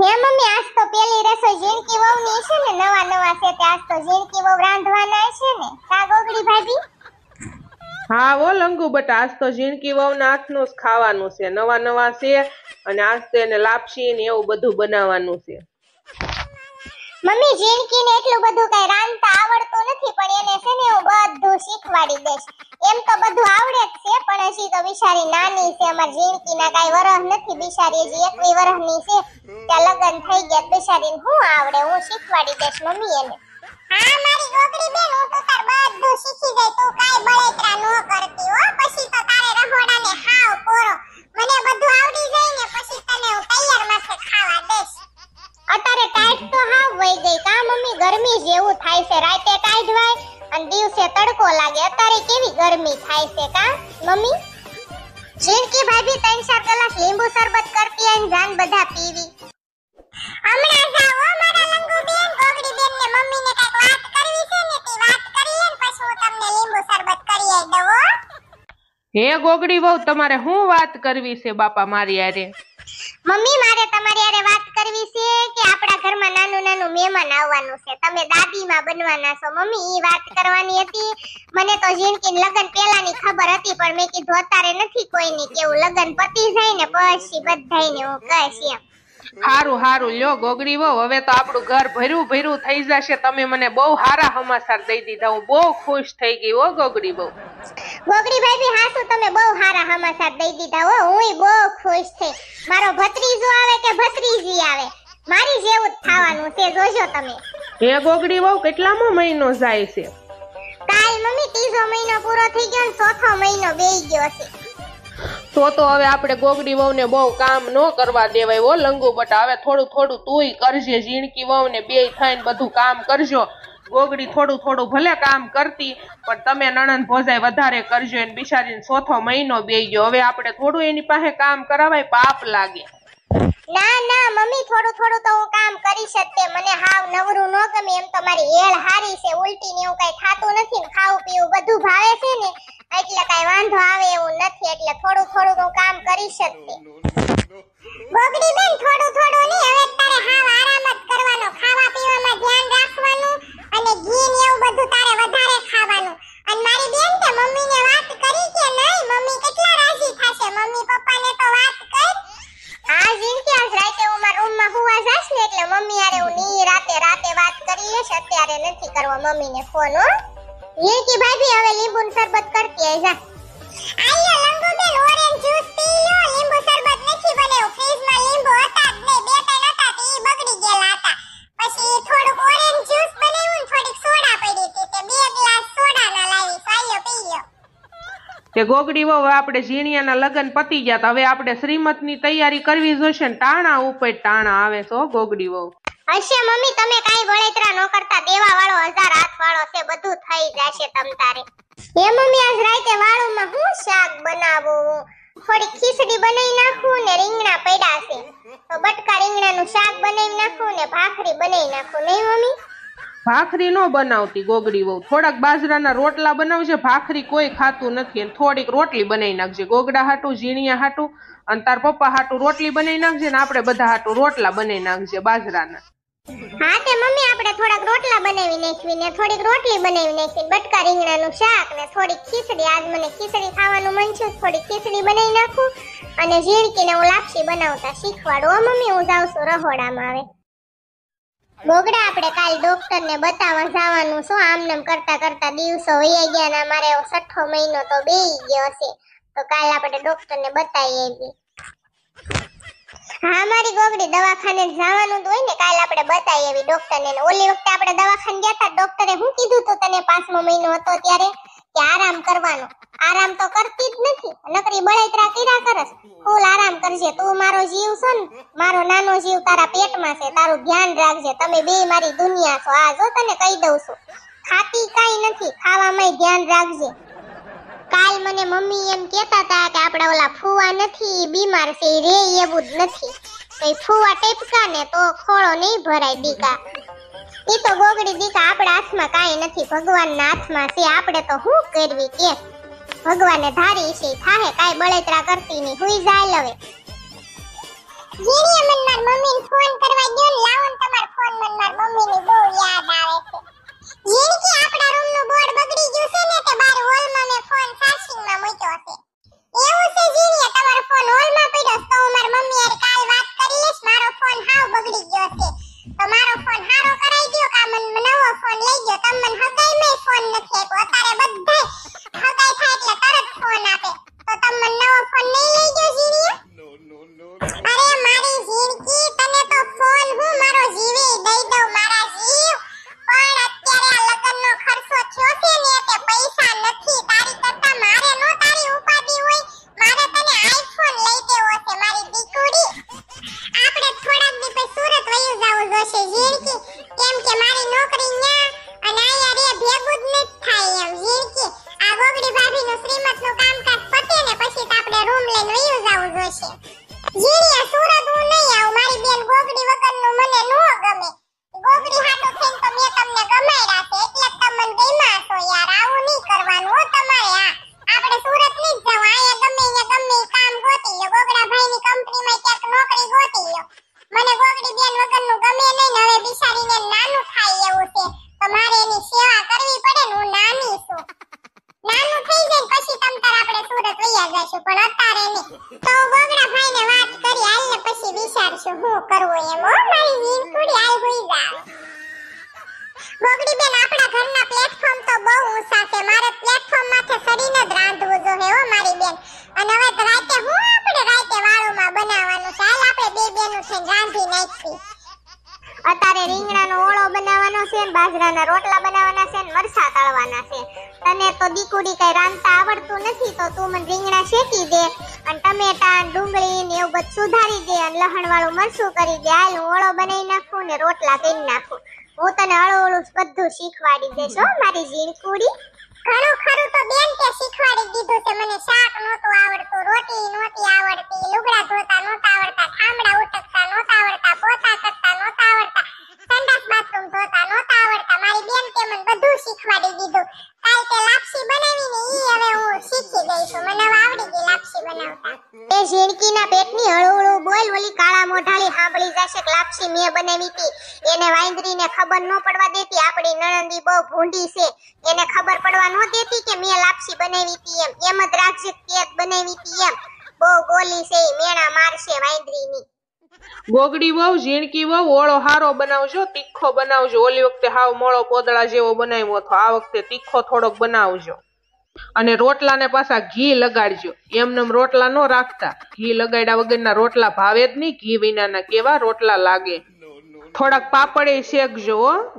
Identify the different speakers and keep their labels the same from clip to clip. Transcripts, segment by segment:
Speaker 1: હે મમ્મી આજ તો પેલી રસોઈ જીણકી વહુની છે ને નવા નવા છે તે આજ તો જીણકી વહુ રાંધવાના છે ને કા ગોગડી ભાભી
Speaker 2: હા વો લંગુ બટ આજ તો જીણકી વહુના હાથનું જ ખાવાનું છે નવા નવા છે અને આજ તો એને લાપસી ને એવું બધું બનાવવાનું છે
Speaker 1: મમ્મી જિંદગીને એટલું બધું કઈ રાંધતા આવડતું નથી પણ એને છે ને હું બધું શીખવાડી દઈશ એમ તો બધું આવડે જ છે પણ હજી તો બિચારી નાની છે અમાર જિંદગીના કાઈ વરહ નથી બિચારી હજી એકવી વરહની છે ત્યાં લગ્ન થઈ ગયા બિચારીને હું આવડે હું શીખવાડી દઈશ મમ્મી એને હા મારી
Speaker 3: ગોગરી બેન હું તો તાર પછી તો તારે રહોડાને મને બધું આવડી જાય ને પછી તને
Speaker 2: હે ગોગડી વહુ તમારે શું વાત કરવી છે બાપા મારી યારે
Speaker 1: મમ્મી મારે તમારી યારે વાત કરવી છે કે આપણા ઘરમાં નાનું નાનું મહેમાન આવવાનું છે તમે દાદીમાં બનવાના છો મમ્મી એ વાત કરવાની હતી મને તો જિંદગી લગન પહેલાની ખબર હતી પણ મેં કીધું અત્યારે નથી કોઈને કેવું લગન પતી જાય ને પછી બધાયને હું કહીશ એમ
Speaker 2: હારું હારું લ્યો ગોગડી વહુ હવે તો આપણું ઘર ભર્યું ભર્યું થઈ જશે તમે મને બહુ સારા સમાચાર દઈ દીધા હું બહુ ખુશ થઈ ગઈ હો ગોગડી બહુ ગોગડી ભાભી હાસુ તમે
Speaker 1: બહુ હારા સમાચાર દઈ દીધા હો હું બહુ ખુશ છે મારો ભત્રીજો આવે કે ભત્રીજી આવે મારી જેવું જ થવાનું છે જોજો તમે
Speaker 2: એ ગોગડી બહુ કેટલામો મહિનો જાય છે
Speaker 1: કાલ મમ્મી ત્રીજો મહિનો પૂરો થઈ ગયો ને ચોથો મહિનો બેઈ ગયો છે
Speaker 2: તો તો હવે આપણે ગોગડી ને બહુ કામ ન કરવા દેવાય ઓ લંગુ બટ હવે થોડું થોડું તુંય કરજે જીણકી ને બે બેય ને બધું કામ કરજો ગોગડી થોડું થોડું ભલે કામ કરતી પણ તમે નણંદ ભોજાઈ વધારે કરજો એને બિચારીને ચોથો મહિનો બે ગયો હવે આપણે થોડું એની પાસે કામ કરાવાય પાપ લાગે
Speaker 1: ના ના મમ્મી થોડું થોડું તો હું કામ કરી શકતે મને હાવ નવરું ન ગમે એમ તો મારી હેળ હારી છે ઉલટી ને એવું કઈ ખાતું નથી ને ખાવું પીવું બધું ભાવે છે ને એટલે કઈ વાંધો આવે એવું
Speaker 3: નથી એટલે થોડું થોડું હું કામ કરી શકતી ગોગડી બેન થોડું થોડું નહીં હવે તારે હાવ આરામ જ કરવાનો ખાવા પીવામાં ધ્યાન રાખવાનું અને ઘી ને એવું બધું તારે વધારે ખાવાનું અને મારી બેન તે મમ્મી ને વાત કરી કે નહીં મમ્મી કેટલા રાજી થાશે મમ્મી પપ્પા ને તો વાત કર આ જીનક્યાસ રાતે હું મારા
Speaker 1: રૂમ માં હુવા જાશ ને એટલે મમ્મી આરે હું ની રાતે રાતે વાત કરી લેશ અત્યારે નથી કરવો મમ્મી ને ફોન હો યે કે ભાભી હવે લીંબુ શરબત કરતી આઈ જા
Speaker 3: આઈ લંગુ બેન
Speaker 2: કે ગોગડી વહુ આપણે ઝીણિયાના લગ્ન પતી ગયા તો હવે આપણે શ્રીમતની તૈયારી કરવી જોશે ને ટાણા ઉપર ટાણા આવે છો ગોગડી વહુ હશે
Speaker 1: મમ્મી તમે કાઈ બળેતરા ન કરતા દેવા વાળો હજાર હાથ વાળો છે બધું થઈ જશે તમ તારે એ મમ્મી આજ રાતે વાળુમાં હું શાક બનાવું થોડી ખીચડી બનાવી નાખું ને રીંગણા પડ્યા છે તો બટકા
Speaker 2: રીંગણાનું શાક બનાવી નાખું ને ભાખરી બનાવી નાખું નહીં મમ્મી ભાખરી ન બનાવતી ગોગડી વહુ થોડાક બાજરાના રોટલા બનાવજે ભાખરી કોઈ ખાતું નથી અને થોડીક રોટલી બનાવી નાખજે ગોગડા હાટું ઝીણિયા હાટું અને તાર પપ્પા હાટું રોટલી બનાવી નાખજે ને આપણે બધા હાટું રોટલા બનાવી નાખજે બાજરાના હા તે મમ્મી આપણે થોડાક રોટલા બનાવી નાખવી ને થોડીક
Speaker 1: રોટલી બનાવી નાખી બટકા રીંગણાનું શાક ને થોડીક ખીચડી આજ મને ખીચડી ખાવાનું મન છે થોડીક ખીચડી બનાવી નાખું અને ઝીણકીને હું લાપસી બનાવતા શીખવાડું મમ્મી હું જાઉં છું રહોડામાં આવે બોગડા આપણે કાલ ડોક્ટર ને બતાવવા જવાનું શું આમનામ કરતા કરતા દિવસો વહી ગયા ને અમારે છઠ્ઠો મહિનો તો બે ગયો હશે તો કાલ આપણે ડોક્ટર ને બતાવી આવી હા મારી ગોગડી દવાખાને જવાનું તો હોય ને કાલ આપણે બતાવી આવી ડોક્ટર ને ઓલી વખતે આપણે દવાખાને ગયા હતા ડોક્ટરે શું કીધું તો તને પાંચમો મહિનો હતો ત્યારે કે આરામ કરવાનો આરામ તો કરતી જ નથી નકરી બળતરા કર્યા કરસ ફૂલ આરામ કરજે તું મારો જીવ છો ને મારો નાનો જીવ તારા પેટમાં છે તારું ધ્યાન રાખજે તમે બે મારી દુનિયા છો આ જો તને કહી દઉં છું ખાતી કાઈ નથી ખાવામાં ધ્યાન રાખજે કાલ મને મમ્મી એમ કહેતા હતા કે આપણા ઓલા ફુવા નથી બીમાર છે રે એવું જ નથી ફુવા ફૂવા ટેપકા ને તો ખોળો નહીં ભરાય દીકા ઈ તો ગોગડી દીક આપણા હાથમાં કાંઈ નથી ભગવાનના હાથમાં છે આપણે તો શું કરવી કે ભગવાને ધારી છે થાહે કાંઈ બળતરા કરતી નહીં હુઈ જાય હવે
Speaker 3: ફોન કરવા ગયો ને લાવો ને તમાર ફોન મન માર મમ્મીની બહુ યાદ આવે છે જીણી કે આપણા રૂમનું બોર્ડ બગડી ગયું છે ને
Speaker 1: સુધારી દે અને લહણ વાળું મરચું કરી દે હાલ ઓળો બનાવી નાખું ને રોટલા કરી નાખું હું તને હળું હળું બધું શીખવાડી દઈશ
Speaker 3: હો મારી ઝીણકુડી ઘણું ખરું તો બેન કે શીખવાડી દીધું છે મને શાક નહોતું આવડતું રોટલી નહોતી આવડતી લુગડા ધોતા નહોતા આવડતા ઠામડા ઉટકતા નહોતા આવડતા પોતા કરતા નહોતા આવડતા સંડાસ બાથરૂમ ધોતા નહોતા આવડતા મારી બેન કે મને બધું શીખવાડી દીધું કાલ તે લાપસી બને
Speaker 1: ઝીણકીના પેટની હળુહળુ બોલ ઓલી કાળા મોઢાળી સાંભળી જશે લાપસી મેં બનાવી હતી એને વાંદરીને ખબર ન પડવા દેતી આપણી નણંદી બહુ ભૂંડી છે એને ખબર પડવા ન દેતી કે મેં લાપસી બનાવી હતી એમ એમ જ રાખજે કેક બનાવી હતી એમ બહુ બોલી છે મેણા મારશે વાંદરીની
Speaker 2: ગોગડી વહુ ઝીણકી વહુ ઓળો હારો બનાવજો તીખો બનાવજો ઓલી વખતે હાવ મોળો કોદળા જેવો બનાવ્યો હતો આ વખતે તીખો થોડોક બનાવજો અને રોટલાને પાછા ઘી લગાડજો એમને રોટલા ન રાખતા ઘી લગાડ્યા વગરના રોટલા ભાવે જ નહીં ઘી વિનાના કેવા રોટલા લાગે થોડાક પાપડે શેકજો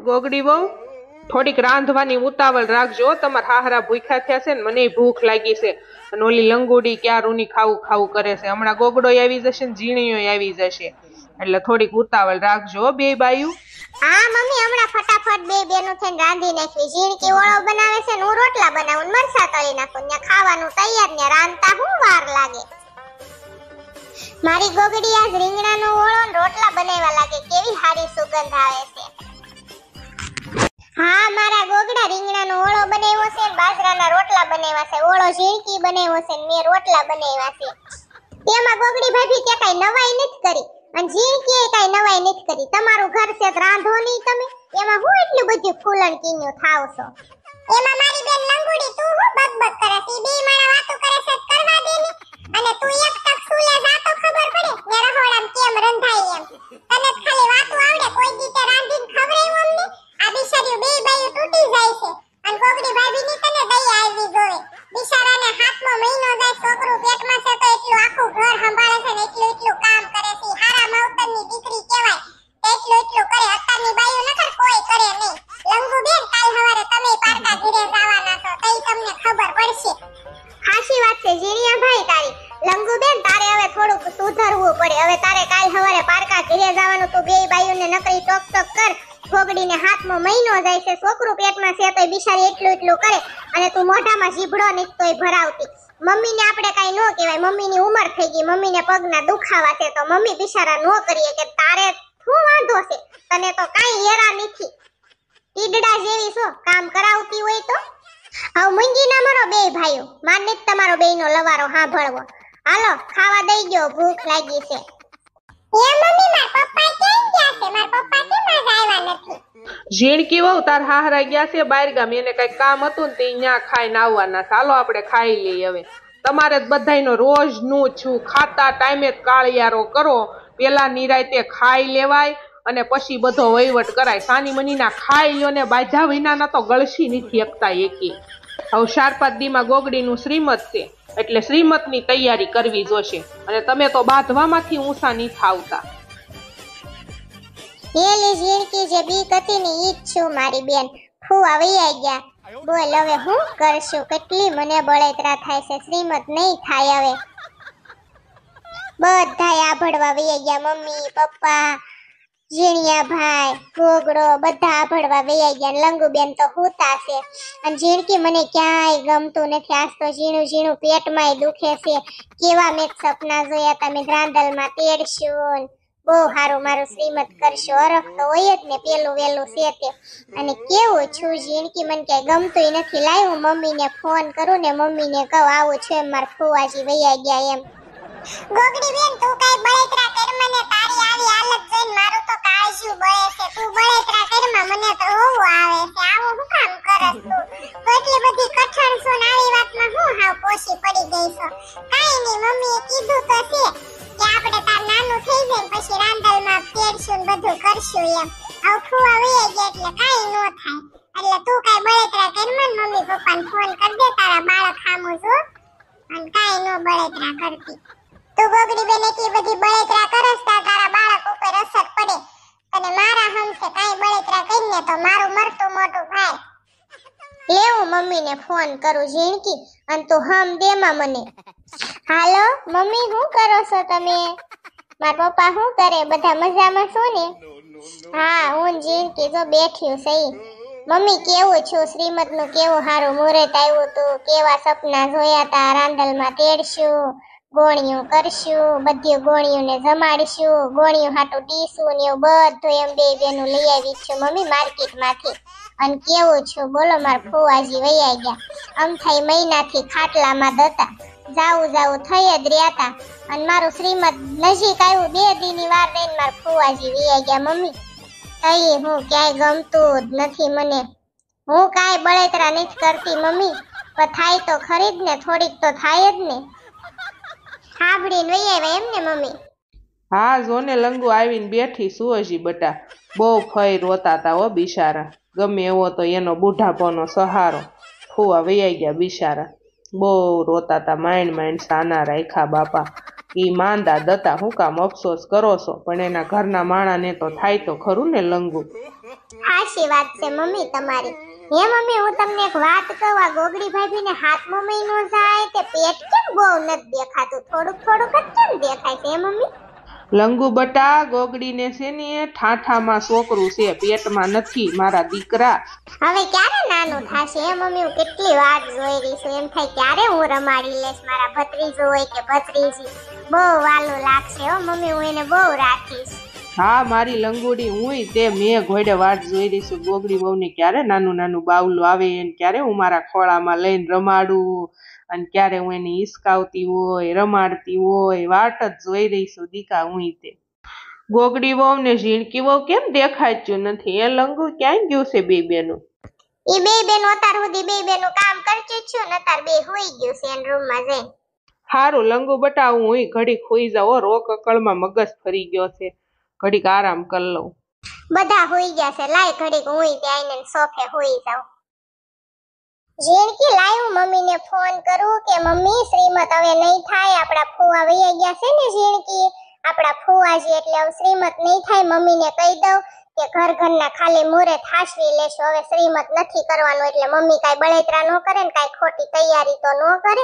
Speaker 2: ગોગડી બહુ થોડીક રાંધવાની ઉતાવળ રાખજો તમારા હાહરા ભૂખ્યા થયા છે ને મને ભૂખ લાગી છે અને ઓલી લંગોડી ક્યાં રૂની ખાવું ખાવું કરે છે હમણાં ગોગડો આવી જશે ને ઝીણીઓ આવી જશે એટલે થોડીક ઉતાવળ રાખજો બે બાયું હા મમ્મી હમણાં ફટાફટ બે બેનો થઈને રાંધી નાખી
Speaker 1: ઝીણકી ઓળો બનાવે છે ને હું રોટલા બનાવું મરસા તળી નાખું ત્યાં ખાવાનું તૈયાર ને રાંધતા હું વાર લાગે મારી ગોગડી આજ રીંગણાનો ઓળો રોટલા બનાવવા લાગે કેવી સારી સુગંધ આવે છે હા મારા ગોગડા રીંગણાનો ઓળો બનાવ્યો છે ને બાજરાના રોટલા બનાવ્યા છે ઓળો ઝીણકી બનાવ્યો છે ને મેં રોટલા બનાવ્યા છે તેમાં ગોગડી ભાભી કે કઈ નવાઈ નથી કરી અને જી કે કાઈ નવાઈ નથી કરી તમારું ઘર છે રાંધો નહીં તમે એમાં હું એટલું બધું ફૂલણ કીન્યું થાવ છો
Speaker 3: એમાં મારી બેન લંગુડી તું હું બકબક કરે છે બે માણા વાતો કરે છે કરવા દે ને અને તું એક તક સુલે જાતો ખબર પડે ને રહોડામ કેમ રંધાય એમ તને ખાલી વાતો આવડે કોઈ દીતે રાંધીને ખવડાવ્યું અમને આ બિચારીઓ બે બાયું તૂટી જાય છે અને ભાભી ની તને દઈ આવી જોવે બિચારાને હાથમાં મહિનો જાય છોકરું પેટમાં છે તો એટલું આખું ઘર સંભાળે છે ને એટલું એટલું કામ કરે છે હારા માવતર ની દીકરી કહેવાય એટલું એટલું કરે અત્યારની બાયું નખર કોઈ કરે નહીં લંગુ બેન કાલ સવારે તમે પારકા ઘરે જવાના છો તઈ તમને ખબર પડશે હાશી વાત છે જીનિયા ભાઈ
Speaker 1: તારી લંગુ બેન તારે હવે થોડુંક સુધરવું પડે હવે તારે કાલ સવારે પારકા ઘરે જવાનું તું બે બાયું ને નકરી ટોક ટોક કર છોકડીને હાથમાં મહિનો જાય છે છોકરું પેટમાં છે તોય બિચારી એટલું એટલું કરે અને તું મોઢામાં જીભડો નીકળતોય ભરાવતી મમ્મીને આપણે કાંઈ ન કહેવાય મમ્મીની ઉંમર થઈ ગઈ મમ્મીને પગના દુખાવા છે તો મમ્મી બિચારા ન કરીએ કે તારે શું વાંધો છે તને તો કાંઈ હેરા નથી ટીડડા જેવી શું કામ કરાવતી હોય તો હવે મુંજી ના મારો બે ભાઈઓ માને તમારો બેયનો લવારો સાંભળવો હાલો ખાવા દઈ ગયો ભૂખ લાગી છે
Speaker 2: જીણ વહુ તાર હાહરા ગયા છે બહાર ગામ એને કઈ કામ હતું ને તે ત્યાં ખાઈને આવવાના ચાલો આપણે ખાઈ લઈએ હવે તમારે બધાનો રોજ નું છું ખાતા ટાઈમે કાળિયારો કરો પેલા નિરાયતે ખાઈ લેવાય અને પછી બધો વહીવટ કરાય સાની મનીના ખાઈ લ્યો ને બાજા વિનાના તો ગળશી નથી એકતા એકી અવસાર પાદીમાં ગોગડીનું શ્રીમત છે એટલે શ્રીમતની તૈયારી કરવી જોશે અને તમે તો બાંધવામાંથી ઊંસા નહીં થાવતા
Speaker 1: એલી ઝીણકી જે બી કતીની ઈચ્છ છું મારી બેન ફુવા વૈયા ગયા બોલ હવે હું કરશું કેટલી મને બળેતરા થાય છે શ્રીમત નહીં થાય હવે બધાય આભડવા વૈયા ગયા મમ્મી પપ્પા ઝીણિયા ભાઈ ઘોઘડો બધા આભળવા વૈયા ગયા લંગુ બેન તો હોતા છે અને ઝીણકી મને ક્યાંય ગમતું નથી આજ તો ઝીણું ઝીણું પેટમાંય દુખે છે કેવા મેં સપના જોયા તમે ધ્રાંધલમાં તેડશો બહુ સારું મારું શ્રીમત કરશો અરખ તો હોય જ ને પેલું વેલું છે તે અને કેવું છું ઝીણકી મને ક્યાંય ગમતું નથી લાવ્યું હું મમ્મીને ફોન કરું ને મમ્મીને કહું આવું છે મારા ફુવાજી વૈયા ગયા એમ
Speaker 3: ગોગડી બેન તું કાઈ બળેતરા કર મને તારી આવી હાલત જોઈને મારું તો કાળજું બળે છે તું બળેતરા કર મને તો હોવું આવે છે આવો હું કામ કરસ તું એટલી બધી કઠણ છો ને આવી વાતમાં હું હાવ પોશી પડી ગઈ છો કાઈ નહીં મમ્મીએ કીધું તો છે કે આપણે તાર નાનું થઈ જાય પછી રાંદલમાં ફેરશું ને બધું કરશું એમ આવ ખુવા વહી ગયા એટલે કાઈ નો થાય એટલે તું કાઈ બળેતરા કર મને મમ્મી ને ફોન કર દે તારા બાળક સામું જો અને કાઈ નો બળેતરા કરતી તું બગડી બેન એટલી બધી બળતરા કરસ તારા બાળક ઉપર અસર પડે અને મારા હંસે કાઈ બળતરા કરીને તો મારું મરતું મોટું થાય
Speaker 1: લેવું મમ્મીને ફોન કરું ઝીણકી અને તું હમ દેમાં મને હાલો મમ્મી શું કરો છો તમે મારા પપ્પા શું કરે બધા મજામાં શું ને હા હું ઝીણકી જો બેઠ્યું સહી મમ્મી કેવું છું શ્રીમદ નું કેવું સારું મુહૂર્ત આવ્યું તું કેવા સપના જોયા તા રાંધલ માં તેડશું ગોળિયું કરશું બધી ગોળિયુંને જમાડીશું ગોળિયું હાટું દીશું ને એવું બધું એમ બે બેનું લઈ આવી છું મમ્મી માર્કેટમાંથી અને કેવું છું બોલો મારા ફુવાજી વૈયા ગયા આમ થાય મહિનાથી ખાટલામાં દતા જાવું જાવું થઈ જ રહ્યા હતા અને મારું શ્રીમદ નજીક આવ્યું બે દીની વાર દઈને મારા ફુવાજી વૈયા ગયા મમ્મી તઈ હું ક્યાંય ગમતું જ નથી મને હું કાંઈ બળતરા નથી કરતી મમ્મી પણ થાય તો ખરી જ ને થોડીક તો થાય જ ને હાંભળીને વહી આવ્યા એમ ને મમ્મી
Speaker 2: હા જોને લંગુ આવીને બેઠી સુવજી બટા બહુ ફઈ રોતા તા હો બિચારા ગમે એવો તો એનો બુઢાપોનો સહારો ફૂવા વૈયા ગયા બિશારા બહુ રોતા તા માંડ માંડ સાના રાખ્યા બાપા એ માંદા દતા હું કામ અફસોસ કરો છો પણ એના ઘરના માણાને તો થાય તો ખરું ને લંગુ
Speaker 1: હાશી વાત છે મમ્મી તમારી હે મમ્મી હું તમને એક વાત કહું આ ગોગડી ભાભીને મહિનો થાય તે પેટ કેમ બહુ નથી દેખાતું થોડુંક થોડુંક જ કેમ દેખાય છે મમ્મી
Speaker 2: લંગુ બટા ગોગડીને છે ને ઠાઠામાં છોકરું છે પેટમાં નથી મારા દીકરા હવે
Speaker 1: ક્યારે નાનું થશે એ મમ્મી હું કેટલી વાત જોઈ રહી છું એમ થાય ક્યારે હું રમાડી લેશ મારા ભત્રીજો હોય કે ભત્રીજી બહુ વાલું લાગશે હો મમ્મી હું એને બહુ રાખીશ
Speaker 2: હા મારી લંગોડી હું તે મેં ઘોડે વાટ જોઈ દઈશું છું ગોગડી વહુને ક્યારે નાનું નાનું બાવલું આવે એને ક્યારે હું મારા ખોળામાં લઈને રમાડું અને ક્યારે હું એને હિસકાવતી હોય રમાડતી હોય વાટ જ જોઈ રહી છું દીકા હું તે ગોગડી વહુ ને ઝીણકી વહુ કેમ દેખાચ્યું નથી એ લંગુ ક્યાંય ગયું છે બે બેનું એ બે બેનો
Speaker 1: અતાર સુધી બે
Speaker 2: બેનું કામ કરતી છું ને અતાર બે હોઈ ગયું છે એન રૂમ માં જઈ હારું લંગુ બટાવું હું ઘડી ખોઈ જાવ રો અકળમાં મગજ ફરી ગયો છે ઘડીક આરામ કરી લઉં
Speaker 1: બધા હોઈ ગયા છે લાય ઘડીક હું ત્યાં આવીને સોફે હોઈ જાઉં ઝીણકી લાયું મમ્મીને ફોન કરું કે મમ્મી શ્રીમત હવે નહીં થાય આપણા ફુવા વહી ગયા છે ને ઝીણકી આપણા ફુવાજી એટલે હવે શ્રીમત નહીં થાય મમ્મીને કહી દઉં કે ઘર ઘરના ખાલી મોરે થાશવી લેશો હવે શ્રીમત નથી કરવાનું એટલે મમ્મી કાઈ બળેતરા નો
Speaker 3: કરે ને કાઈ ખોટી તૈયારી તો ન કરે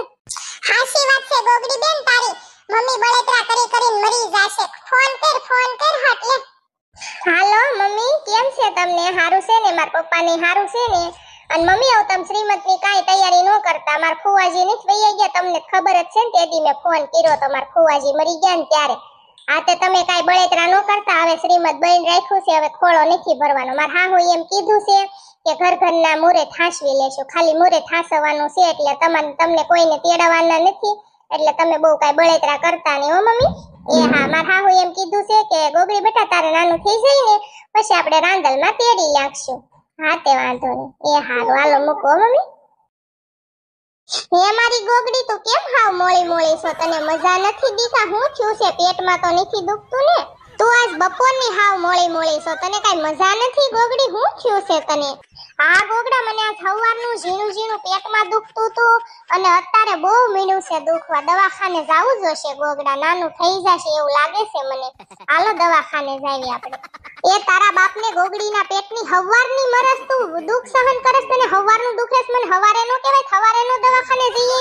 Speaker 3: હાસી વાત છે ગોગડી બેન તારી મમ્મી બળતરા કરી કરીને મરી જાશે ફોન કર ફોન કર એટલે
Speaker 1: હાલો મમ્મી કેમ છે તમને હારું છે ને મારા ને હારું છે ને અને મમ્મી આવ તમ ની કાંઈ તૈયારી ન કરતા માર ફુવાજી નથી વૈયા ગયા તમને ખબર જ છે ને તેથી મેં ફોન કર્યો તો માર ફુવાજી મરી ગયા ને ત્યારે આ તે તમે કાંઈ બળેતરા ન કરતા હવે શ્રીમત બહેન રાખ્યું છે હવે ખોળો નથી ભરવાનો માર હા હું એમ કીધું છે કે ઘર ઘર ના મોરે થાસવી લેશું ખાલી મોરે થાંસવાનું છે એટલે તમને તમને કોઈને તેડાવવાના નથી એટલે તમે બહુ કાઈ બળેતરા કરતા નહીં હો મમ્મી એ હા માર હાહુ એમ કીધું છે કે ગોગરી બટા નાનું થઈ જાય ને પછી આપણે રાંદલમાં તેડી લાગશું હા તે વાંધો નહીં એ હારું હાલો મૂકો મમ્મી હે મારી ગોગડી તું કેમ હાવ મોળી મોળી છો તને મજા નથી દીકા હું થયું છે પેટમાં તો નથી દુખતું ને તું આજ બપોરની હાવ મોળી મોળી છો તને કઈ મજા નથી ગોગડી હું થયું છે તને આ ગોગડા મને આજ સવારનું ઝીણું ઝીણું પેટમાં દુખતું હતું અને અત્યારે બહુ મીણું છે દુખવા દવાખાને જવું જોશે ગોગડા નાનું થઈ જશે એવું લાગે છે મને હાલો દવાખાને જઈએ આપણે એ તારા બાપને ગોગડીના પેટની હવારની મરસ તું દુખ સહન કરસ તને હવારનું દુખેસ મને હવારે નો કહેવાય હવારે નો દવાખાને જઈએ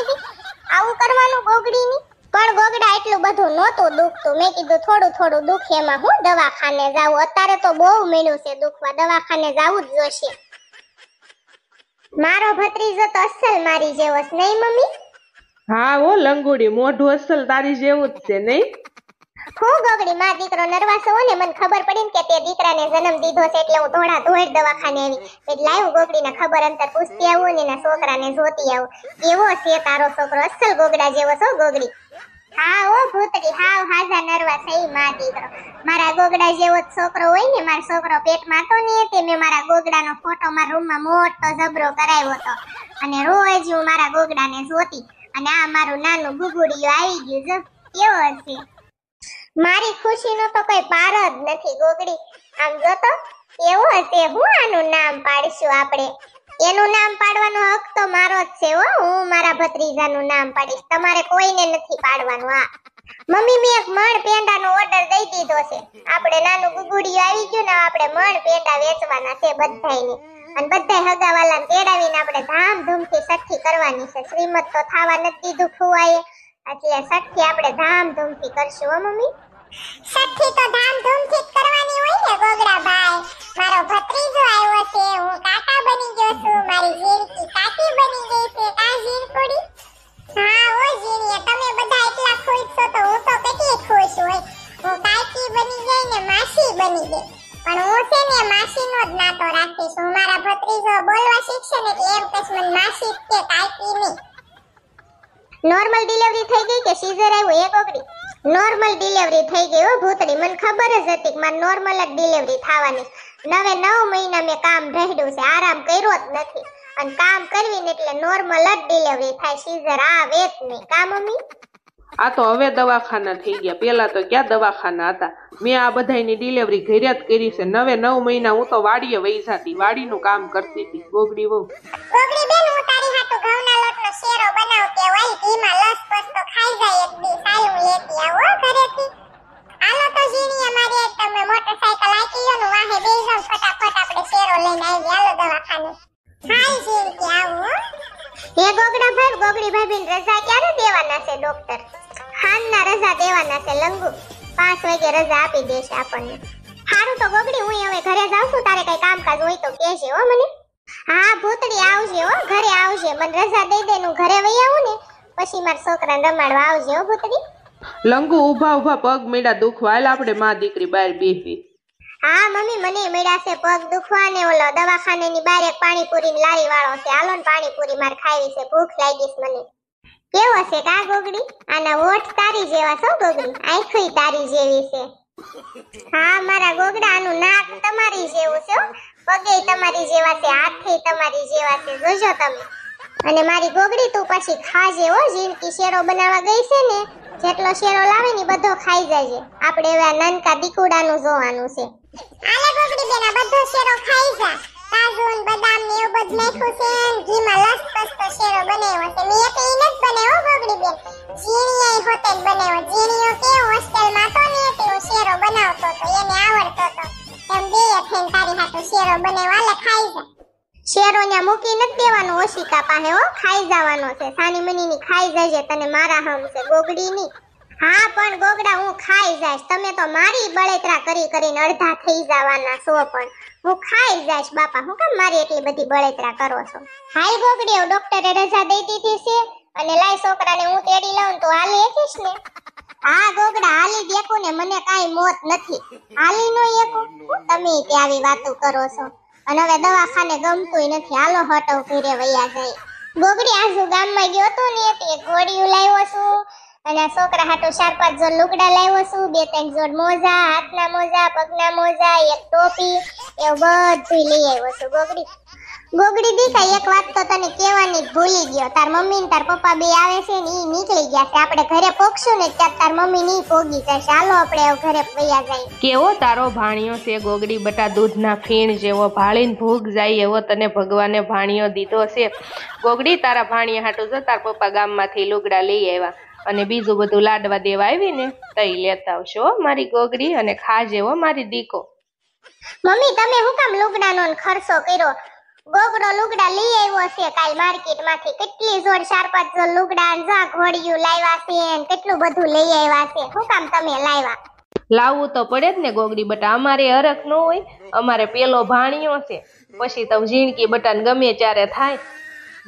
Speaker 1: આવું કરવાનું ગોગડીની પણ ગોગડા એટલું બધું નહોતું દુખતું મેં કીધું થોડું થોડું દુખે એમાં હું દવાખાને જાઉં અત્યારે તો બહુ મીણું છે દુખવા દવાખાને જાવું જ જોશે મારો ભત્રીજો તો અસલ મારી જેવો છે નહીં મમ્મી
Speaker 2: હા હો લંગોડી મોઢું અસલ તારી જેવું જ છે નહીં
Speaker 1: હું ગોગડી માં દીકરો નરવાસો ને મને ખબર પડી ને કે તે દીકરાને જન્મ દીધો છે એટલે હું ધોળા ધોળ દવાખાને આવી એટલે ગોગડી ને ખબર અંતર પૂછતી આવું ને એના છોકરાને જોતી આવું કેવો છે તારો છોકરો અસલ ગોગડા જેવો છો ગોગડી હા ભૂતડી હાવ હાજા નરવા થઈ માં દીકરો મારા ગોગડા જેવો છોકરો હોય ને મારો છોકરો પેટમાં તો નહીં તે મેં મારા ગોગડાનો ફોટો મારા રૂમમાં મોટો જબરો કરાવ્યો હતો અને રોજ હું મારા ગોગડાને જોતી અને આ મારું નાનું ગુગુડિયું આવી ગયું જો કેવો હશે મારી ખુશીનો તો કોઈ પાર જ નથી ગોગડી આમ જો તો એવું હશે હું આનું નામ પાડીશું આપણે એનું નામ પાડવાનો હક તો મારો જ છે હો હું મારા ભત્રીજાનું નામ પાડીશ તમારે કોઈને નથી પાડવાનું આ મમ્મી મેં એક મણ પેંડાનો ઓર્ડર દઈ દીધો છે આપણે નાનું ગુગુડિયું આવી ગયું ને આપણે મણ પેંડા વેચવાના છે બધાયને અને બધા વાલા પેડાવીને આપણે ધામધૂમથી સઠ્ઠી કરવાની છે શ્રીમત તો થાવા નથી દીધું ફુવાએ એટલે
Speaker 3: સઠ્ઠી આપણે ધામધૂમથી કરશું હો મમ્મી સઠ્ઠી તો ધામધૂમથી જ કરવાની હોય ને ગોગડા ભાઈ મારો ભત્રીજો આવ્યો છે હું કાકા બની ગયો છું મારી જીણકી કાકી બની ગઈ છે કા જીણકોડી હા ઓ જીણીએ તમે બધા એટલા ખુશ છો તો હું તો કેટલી ખુશ હોય હું કાકી બની ગઈ ને માસી બની ગઈ પણ હું છે ને માસી નો જ નાતો રાખીશ હું મારા ભત્રીજો બોલવા શીખશે ને એમ કહીશ મને માસી કે કાકી નહીં નોર્મલ ડિલિવરી થઈ ગઈ કે
Speaker 1: સીઝર આવ્યું એ ગોગડી નોર્મલ ડિલિવરી થઈ ગઈ હો ભૂતડી મને ખબર જ હતી કે મારે નોર્મલ જ ડિલિવરી થવાની નવે નવ મહિના મેં કામ ઢહડ્યું છે આરામ કર્યો જ નથી અને કામ કરવી ને એટલે નોર્મલ જ ડિલિવરી થાય સીઝર આવે જ નહીં કા મમ્મી
Speaker 2: આ તો હવે દવાખાના થઈ ગયા પેલા તો ક્યાં દવાખાના હતા મેં આ બધાની ડિલિવરી ઘરે જ કરી છે નવે નવ મહિના હું તો વાડીએ વહી જતી વાડીનું કામ કરતી હતી ગોગડી બહુ ગોગડી બેન હું
Speaker 3: તારી હાટુ ઘઉં રજા ક્યારે
Speaker 1: દેવાના છે ડોક્ટર હાનના રજા દેવાના છે લંગુ પાંચ વાગે રજા આપી દેશે આપણને સારું તો ગોગડી હું હવે ઘરે જાઉં છું તારે કઈ કામકાજ હોય તો કેજે હો મને હા ભૂતડી આવજે હો ઘરે આવજે મને રજા દઈ દે હું ઘરે વઈ આવું ને પછી મારા છોકરાને રમાડવા આવજે હો ભૂતડી
Speaker 2: લંગુ ઊભા ઊભા પગ મેડા દુખવા આપણે માં દીકરી બહાર બેહી
Speaker 1: હા મમ્મી મને મેડા છે પગ દુખવા ઓલો દવાખાને બહાર એક પાણીપુરી ની લારી વાળો છે હાલો ને પાણીપુરી માર ખાઈ છે ભૂખ લાગી છે મને કેવો છે કા ગોગડી આના ઓઠ તારી જેવા છો ગોગડી આંખોય તારી જેવી છે હા મારા ગોગડા આનું નાક તમારી જેવું છે પગે તમારી જેવા છે હાથથી તમારી જેવા છે જોજો તમે અને મારી ગોગડી તું પછી ખાજે હો જીવકી શેરો બનાવવા ગઈ છે ને જેટલો શેરો લાવે ને બધો ખાઈ જાય આપણે હવે નાનકા દીકુડાનું જોવાનું છે
Speaker 3: આલે ગોગડી બેના બધો શેરો ખાઈ જા કાજુ ને બદામ ને એવું બધું નાખ્યું છે ને ઘીમાં લસપસતો શેરો બનાવ્યો છે મેં એક ઈ નથી બનાવ્યો ગોગડી બેન જીણીએ હોટેલ બનાવ્યો જીણીઓ કે હોસ્ટેલ અહીંયા મૂકી નથી
Speaker 1: દેવાનો ઓશિકા પાસે હો ખાઈ જવાનો છે સાની મની ની ખાઈ જશે તને મારા હમ છે ગોગડી ની હા પણ ગોગડા હું ખાઈ જઈશ તમે તો મારી બળેતરા કરી કરીને અડધા થઈ જવાના છો પણ હું ખાઈ જઈશ બાપા હું કેમ મારી એટલી બધી બળેતરા કરો છો હાલ ગોગડીઓ ડોક્ટરે રજા દઈ દીધી છે અને લાય છોકરાને હું તેડી લઉં તો હાલી એકીશ ને આ ગોગડા હાલી દેખું ને મને કાઈ મોત નથી હાલી નો એકું તમે આવી વાતો કરો છો અને હવે દવાખાને ગમતું નથી હાલો હટો ઘરે વૈયા જઈ ગોગડી આસુ ગામમાં ગયો તો ને તે ગોળી લાવ્યો છું અને છોકરા હાટો ચાર પાંચ જોડ લુગડા લાવ્યો છું બે ત્રણ જોડ મોજા હાથના મોજા પગના મોજા એક ટોપી એવું બધું લઈ આવ્યો છું ગોગડી ગોગડી દીકા એક વાત તો તને કહેવાની ભૂલી ગયો તાર મમ્મી ને તાર પપ્પા બે આવે છે ને ઈ નીકળી ગયા છે આપણે ઘરે પોકશું
Speaker 4: ને ત્યાં તાર મમ્મી ની પોગી જશે ચાલો આપણે ઘરે પૈયા જઈએ કેવો તારો ભાણિયો છે ગોગડી બટા દૂધના ફીણ જેવો ભાળીને ભૂખ જાય એવો તને ભગવાને ભાણિયો દીધો છે ગોગડી તારા ભાણિયા હાટુ જો તાર પપ્પા ગામમાંથી લુગડા લઈ આવ્યા અને બીજું બધું લાડવા દેવા આવી ને તઈ લેતા આવશો મારી ગોગડી અને ખાજેવો મારી દીકો મમ્મી તમે હું કામ લુગડાનો ખર્ચો કર્યો ગોગડો લુગડા લઈ આવ્યો
Speaker 1: છે કાલ માર્કેટમાંથી કેટલી જોડ ચાર પાંચ જોડ લુગડા ને જા ઘોડિયું લાવ્યા છે ને કેટલું
Speaker 4: બધું લઈ આવ્યા છે શું કામ તમે લાવ્યા લાવવું તો પડે જ ને ગોગડી બટા અમારે હરખ ન હોય અમારે પેલો ભાણિયો છે પછી તો ઝીણકી બટન ગમે ત્યારે થાય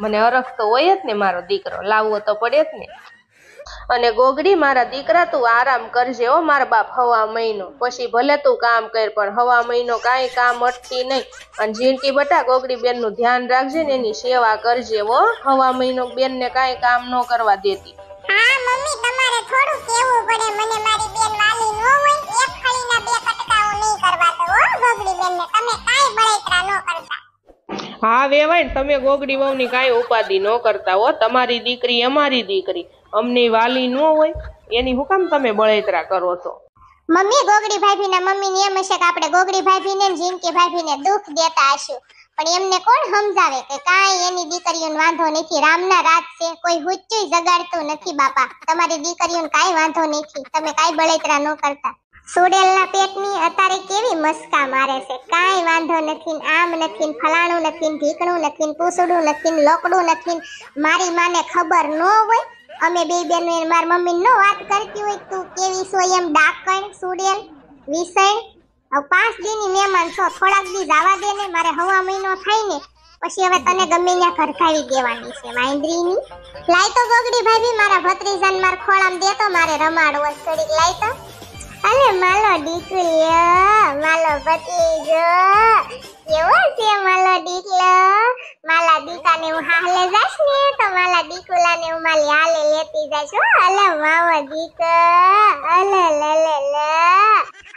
Speaker 4: મને હરખ તો હોય જ ને મારો દીકરો લાવવો તો પડે જ ને અને ગોગડી મારા દીકરા તું આરામ કરજે ઓ મારા બાપ હવા મહિનો પછી ભલે તું કામ કર પણ હવા મહિનો કાંઈ કામ અટતી નહીં અને ઝીણકી બટા ગોગડી બેનનું ધ્યાન રાખજે ને એની સેવા કરજે ઓ હવા મહિનો બેનને કાંઈ કામ ન કરવા દેતી
Speaker 2: હા વેવાય તમે ગોગડી વહુ ની કાઈ ઉપાધિ નો કરતા હો તમારી દીકરી અમારી દીકરી અમને વાલી ન હોય એની હું કામ તમે બળેતરા કરો છો મમ્મી ગોગડી ભાભીના મમ્મીને એમ હશે કે આપણે
Speaker 1: ગોગડી ભાભીને ને જીનકી ભાભીને દુઃખ દેતા હશું પણ એમને કોણ સમજાવે કે કાંઈ એની દીકરીઓને વાંધો નથી રામના રાત છે કોઈ હુચ્ચુય જગાડતું નથી બાપા તમારી દીકરીઓને કાંઈ વાંધો નથી તમે કાંઈ બળેતરા ન કરતા સુડેલના પેટની અત્યારે કેવી મસ્કા મારે છે કાંઈ વાંધો નથી આમ નથી ફલાણું નથી ઢીકણું નથી પૂસડું નથી લોકડું નથી મારી માને ખબર ન હોય અમે બે બેન મારા મમ્મી નો વાત કરતી હોય તું કેવી છો એમ ડાકણ સુડેલ વિષય હવે પાંચ દિનની મહેમાન છો થોડાક દિવસ જવા દે ને મારે હવા મહિનો થાય ને પછી હવે તને ગમે ત્યાં ખરખાવી દેવાની છે માંદરીની લાય તો ગોગડી ભાભી મારા ભત્રીજાન માર ખોળામ દેતો મારે રમાડો થોડીક લાય તો અરે માલો દીકરીઓ માલો ભત્રીજો કેવો છે મારો દીકલો મારા દીકાને હું હાલે જાશ ને તો મારા દીકુલાને હું મારી હાલે લેતી જાશ અલે માવો દીક અલે લે લે લે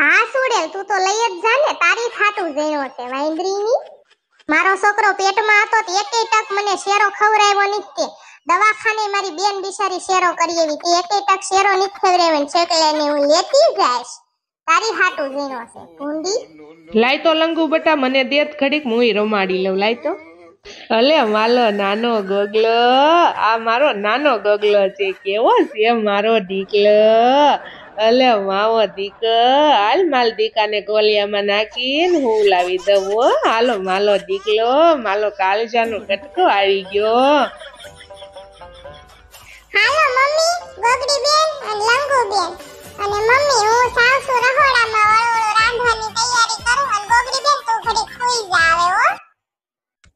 Speaker 1: હા સુડેલ તું તો લઈ જ જા ને તારી ખાતું જણ્યો છે વાંદરીની મારો છોકરો પેટમાં હતો તો એક ટક મને શેરો ખવરાવ્યો નથી દવાખાને મારી બેન બિચારી શેરો કરી એવી તે એકેય ટક શેરો
Speaker 2: નથી ખવરાવ્યો ને છેકલે ને હું લેતી
Speaker 1: જાશ તારી હાટું ઝીણો છે ભૂંડી
Speaker 2: લાય તો લંગુ બટા મને દેત ખડીક હું રમાડી લઉં લાય તો અલે માલો નાનો ગગલો આ મારો નાનો ગગલો છે કેવો છે મારો દીકલો અલે માવો દીક હાલ માલ દીકાને ગોલિયામાં નાખીને હું લાવી દઉં હાલો માલો દીકલો માલો કાલજાનો કટકો આવી ગયો
Speaker 3: હાલો મમ્મી ગોગડી બેન અને લંગુ બેન અને મમ્મી હું સાસુ રહોડામાં વળોળો રાંધવાની તૈયારી કરું અને ગોગડી બેન તું ઘડી ખુઈ જાવે હો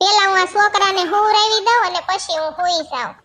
Speaker 3: પેલા હું આ છોકરાને હોવરાવી
Speaker 1: દઉં અને પછી હું ખુઈ જાઉં